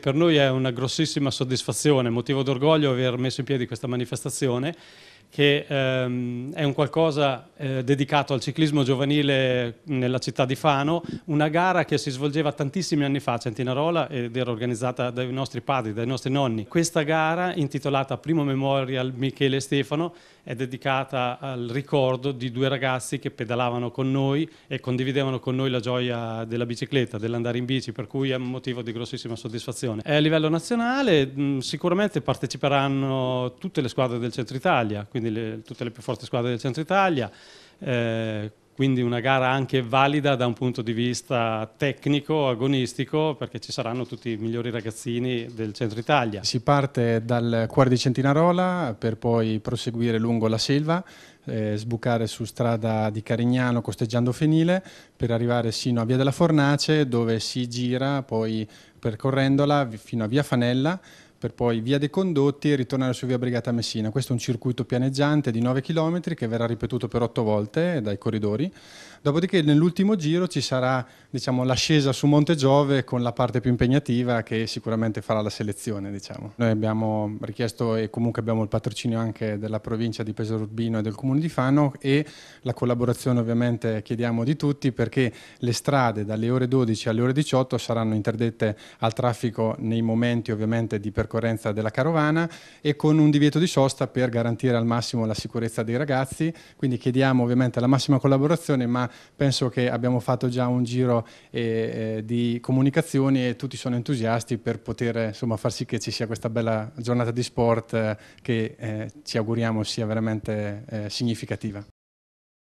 Per noi è una grossissima soddisfazione, motivo d'orgoglio aver messo in piedi questa manifestazione che ehm, è un qualcosa eh, dedicato al ciclismo giovanile nella città di Fano, una gara che si svolgeva tantissimi anni fa a Centinarola ed era organizzata dai nostri padri, dai nostri nonni. Questa gara, intitolata Primo Memorial Michele Stefano, è dedicata al ricordo di due ragazzi che pedalavano con noi e condividevano con noi la gioia della bicicletta, dell'andare in bici, per cui è un motivo di grossissima soddisfazione. È a livello nazionale mh, sicuramente parteciperanno tutte le squadre del Centro Italia, quindi quindi le, tutte le più forti squadre del centro Italia, eh, quindi una gara anche valida da un punto di vista tecnico, agonistico, perché ci saranno tutti i migliori ragazzini del centro Italia. Si parte dal cuore di Centinarola per poi proseguire lungo la selva, eh, sbucare su strada di Carignano costeggiando Fenile per arrivare sino a Via della Fornace dove si gira poi percorrendola fino a Via Fanella per poi via dei condotti e ritornare su via Brigata Messina. Questo è un circuito pianeggiante di 9 km che verrà ripetuto per 8 volte dai corridori. Dopodiché nell'ultimo giro ci sarà diciamo, l'ascesa su Monte Giove con la parte più impegnativa che sicuramente farà la selezione. Diciamo. Noi abbiamo richiesto e comunque abbiamo il patrocinio anche della provincia di Pesaro Urbino e del comune di Fano e la collaborazione ovviamente chiediamo di tutti perché le strade dalle ore 12 alle ore 18 saranno interdette al traffico nei momenti ovviamente di percorso percorrenza della carovana e con un divieto di sosta per garantire al massimo la sicurezza dei ragazzi. Quindi chiediamo ovviamente la massima collaborazione, ma penso che abbiamo fatto già un giro eh, eh di comunicazioni e tutti sono entusiasti per poter insomma, far sì che ci sia questa bella giornata di sport eh, che eh, ci auguriamo sia veramente eh, significativa.